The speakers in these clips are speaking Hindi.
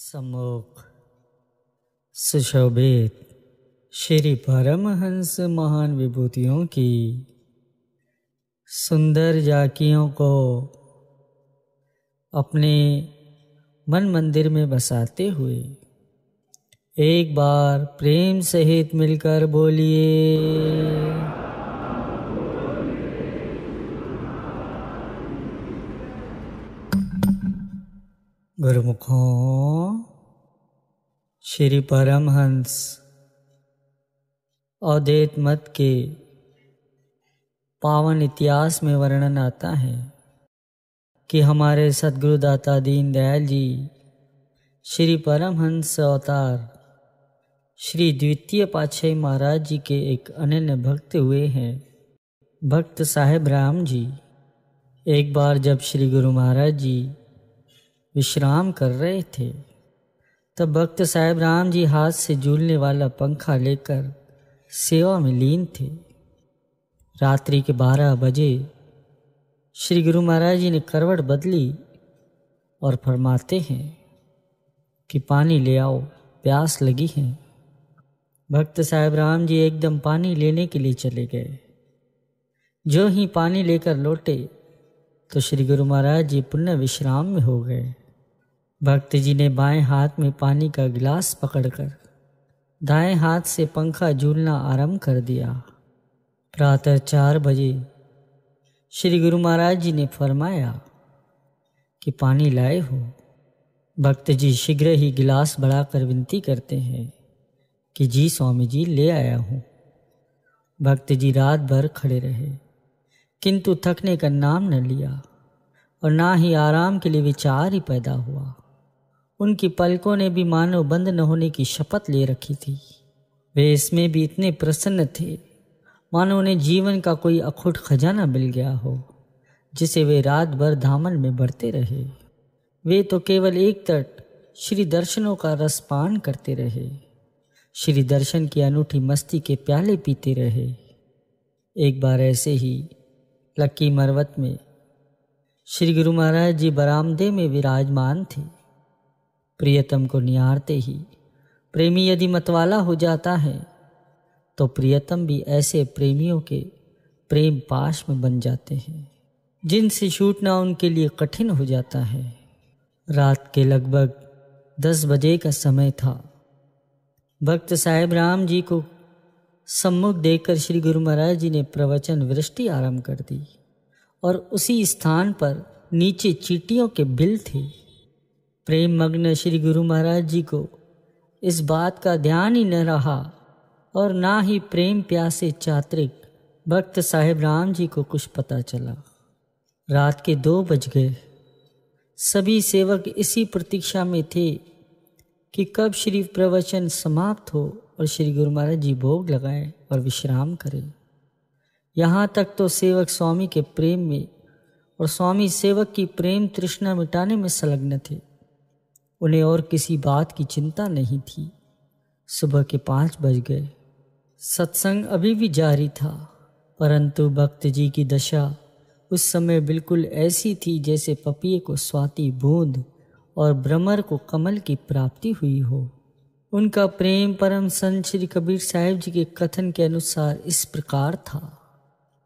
सम्मुख सुशोभित श्री परमहंस महान विभूतियों की सुंदर जाकियों को अपने मन मंदिर में बसाते हुए एक बार प्रेम सहित मिलकर बोलिए गुरुमुखों श्री परमहंस अद्वैत मत के पावन इतिहास में वर्णन आता है कि हमारे सदगुरु दाता दीनदयाल जी श्री परमहंस अवतार श्री द्वितीय पातशाही महाराज जी के एक अनन्य भक्त हुए हैं भक्त साहेब राम जी एक बार जब श्री गुरु महाराज जी विश्राम कर रहे थे तब भक्त साहेब राम जी हाथ से झूलने वाला पंखा लेकर सेवा में लीन थे रात्रि के बारह बजे श्री गुरु महाराज जी ने करवट बदली और फरमाते हैं कि पानी ले आओ प्यास लगी है भक्त साहेब राम जी एकदम पानी लेने के लिए चले गए जो ही पानी लेकर लौटे तो श्री गुरु महाराज जी पुनः विश्राम में हो गए भक्त जी ने बाएं हाथ में पानी का गिलास पकड़कर दाएं हाथ से पंखा झूलना आरंभ कर दिया प्रातः चार बजे श्री गुरु महाराज जी ने फरमाया कि पानी लाए हो भक्त जी शीघ्र ही गिलास बढ़ाकर विनती करते हैं कि जी स्वामी जी ले आया हूँ भक्त जी रात भर खड़े रहे किंतु थकने का नाम न लिया और ना ही आराम के लिए विचार ही पैदा हुआ उनकी पलकों ने भी मानव बंद न होने की शपथ ले रखी थी वे इसमें भी इतने प्रसन्न थे मानो उन्हें जीवन का कोई अखुट खजाना मिल गया हो जिसे वे रात भर धामन में बढ़ते रहे वे तो केवल एक तट श्री दर्शनों का रसपान करते रहे श्री दर्शन की अनूठी मस्ती के प्याले पीते रहे एक बार ऐसे ही लक्की मरवत में श्री गुरु महाराज जी बरामदे में विराजमान थे प्रियतम को निहारते ही प्रेमी यदि मतवाला हो जाता है तो प्रियतम भी ऐसे प्रेमियों के प्रेम पाश में बन जाते हैं जिनसे छूटना उनके लिए कठिन हो जाता है रात के लगभग दस बजे का समय था भक्त साहेब राम जी को सम्मुख देखकर श्री गुरु महाराज जी ने प्रवचन वृष्टि आरंभ कर दी और उसी स्थान पर नीचे चीटियों के बिल थे प्रेम मग्न श्री गुरु महाराज जी को इस बात का ध्यान ही न रहा और ना ही प्रेम प्यासे चात्रिक भक्त साहेब राम जी को कुछ पता चला रात के दो बज गए सभी सेवक इसी प्रतीक्षा में थे कि कब श्री प्रवचन समाप्त हो और श्री गुरु महाराज जी भोग लगाए और विश्राम करें यहाँ तक तो सेवक स्वामी के प्रेम में और स्वामी सेवक की प्रेम तृष्णा मिटाने में संलग्न थे उन्हें और किसी बात की चिंता नहीं थी सुबह के पाँच बज गए सत्संग अभी भी जारी था परंतु भक्त जी की दशा उस समय बिल्कुल ऐसी थी जैसे पपिए को स्वाति बूंद और भ्रमर को कमल की प्राप्ति हुई हो उनका प्रेम परम संत श्री कबीर साहेब जी के कथन के अनुसार इस प्रकार था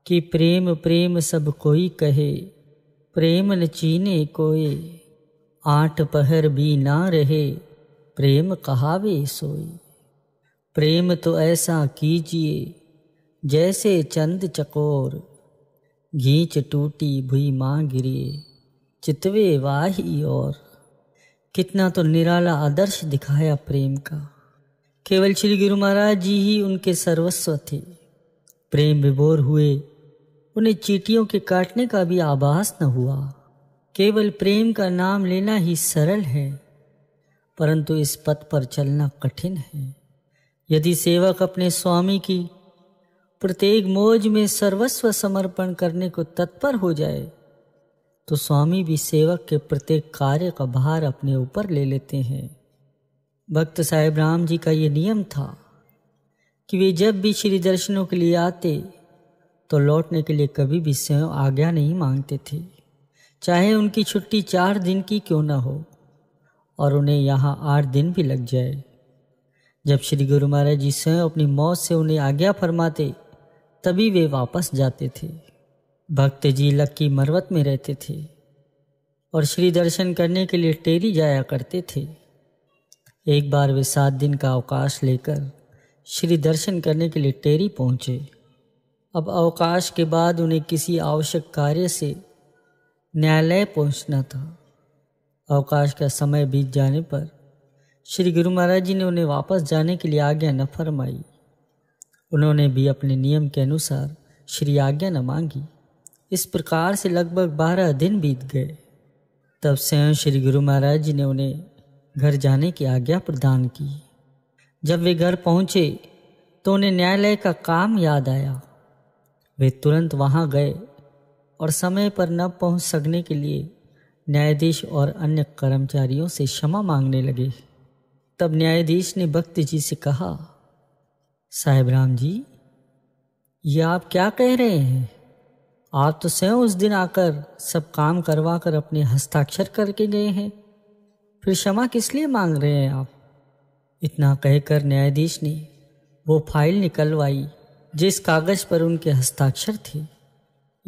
कि प्रेम प्रेम सब कोई कहे प्रेम न चीने कोई आठ पहर भी ना रहे प्रेम कहावे सोई प्रेम तो ऐसा कीजिए जैसे चंद चकोर घींच टूटी भुई माँ गिरिए चितवे वाही और कितना तो निराला आदर्श दिखाया प्रेम का केवल श्री गुरु महाराज जी ही उनके सर्वस्व थे प्रेम विभोर हुए उन्हें चीटियों के काटने का भी आभास न हुआ केवल प्रेम का नाम लेना ही सरल है परंतु इस पथ पर चलना कठिन है यदि सेवक अपने स्वामी की प्रत्येक मोज में सर्वस्व समर्पण करने को तत्पर हो जाए तो स्वामी भी सेवक के प्रत्येक कार्य का भार अपने ऊपर ले लेते हैं भक्त साहेब राम जी का ये नियम था कि वे जब भी श्री दर्शनों के लिए आते तो लौटने के लिए कभी भी स्वयं आज्ञा नहीं मांगते थे चाहे उनकी छुट्टी चार दिन की क्यों ना हो और उन्हें यहाँ आठ दिन भी लग जाए जब श्री गुरु महाराज जी स्वयं अपनी मौत से उन्हें आज्ञा फरमाते तभी वे वापस जाते थे भक्त जी लक्की मरवत में रहते थे और श्री दर्शन करने के लिए टेरी जाया करते थे एक बार वे सात दिन का अवकाश लेकर श्री दर्शन करने के लिए टेरी पहुँचे अब अवकाश के बाद उन्हें किसी आवश्यक कार्य से न्यायालय पहुंचना था अवकाश का समय बीत जाने पर श्री गुरु महाराज जी ने उन्हें वापस जाने के लिए आज्ञा न फरमाई उन्होंने भी अपने नियम के अनुसार श्री आज्ञा न मांगी इस प्रकार से लगभग बारह दिन बीत गए तब स्वयं श्री गुरु महाराज जी ने उन्हें घर जाने की आज्ञा प्रदान की जब वे घर पहुंचे तो उन्हें न्यायालय का काम याद आया वे तुरंत वहां गए और समय पर न पहुंच सकने के लिए न्यायाधीश और अन्य कर्मचारियों से क्षमा मांगने लगे तब न्यायाधीश ने भक्त जी से कहा साहेब राम जी ये आप क्या कह रहे हैं आप तो स्वयं उस दिन आकर सब काम करवा कर अपने हस्ताक्षर करके गए हैं फिर क्षमा किस लिए मांग रहे हैं आप इतना कहकर न्यायाधीश ने वो फाइल निकलवाई जिस कागज़ पर उनके हस्ताक्षर थे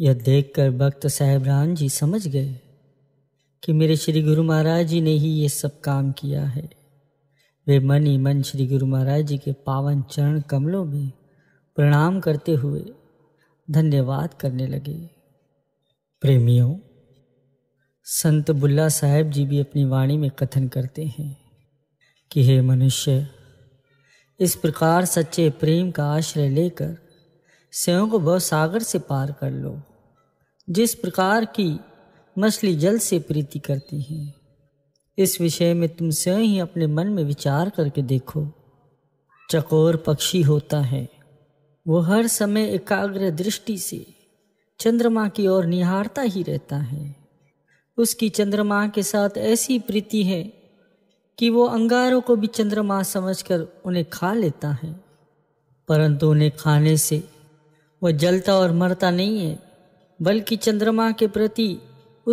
यह देखकर भक्त साहेबरान जी समझ गए कि मेरे श्री गुरु महाराज जी ने ही ये सब काम किया है वे मन ही मन श्री गुरु महाराज जी के पावन चरण कमलों में प्रणाम करते हुए धन्यवाद करने लगे प्रेमियों संत बुल्ला साहेब जी भी अपनी वाणी में कथन करते हैं कि हे मनुष्य इस प्रकार सच्चे प्रेम का आश्रय लेकर स्वयं को भव सागर से पार कर लो जिस प्रकार की मछली जल से प्रीति करती है इस विषय में तुम स्वयं ही अपने मन में विचार करके देखो चकोर पक्षी होता है वो हर समय एकाग्र दृष्टि से चंद्रमा की ओर निहारता ही रहता है उसकी चंद्रमा के साथ ऐसी प्रीति है कि वो अंगारों को भी चंद्रमा समझकर उन्हें खा लेता है परंतु उन्हें खाने से वह जलता और मरता नहीं है बल्कि चंद्रमा के प्रति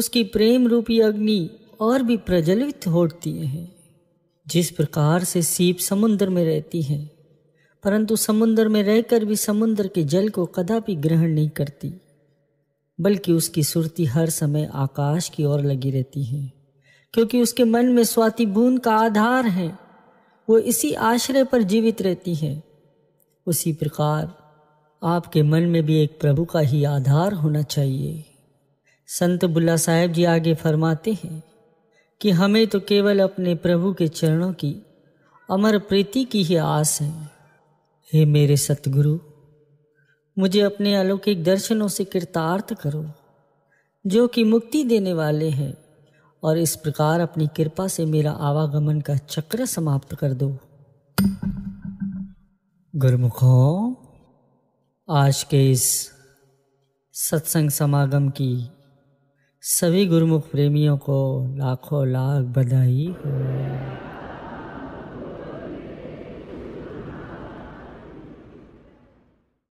उसकी प्रेम रूपी अग्नि और भी प्रज्वलित होती है जिस प्रकार से सीप समुद्र में रहती है परंतु समुद्र में रहकर भी समुद्र के जल को कदापि ग्रहण नहीं करती बल्कि उसकी सुरती हर समय आकाश की ओर लगी रहती है क्योंकि उसके मन में स्वाति बूंद का आधार है वो इसी आश्रय पर जीवित रहती है उसी प्रकार आपके मन में भी एक प्रभु का ही आधार होना चाहिए संत बुल्ला साहेब जी आगे फरमाते हैं कि हमें तो केवल अपने प्रभु के चरणों की अमर प्रीति की ही आस है हे मेरे सतगुरु मुझे अपने अलौकिक दर्शनों से कृतार्थ करो जो कि मुक्ति देने वाले हैं और इस प्रकार अपनी कृपा से मेरा आवागमन का चक्र समाप्त कर दो गुरमुखों आज के इस सत्संग समागम की सभी गुरुमुख प्रेमियों को लाखों लाख बधाई हो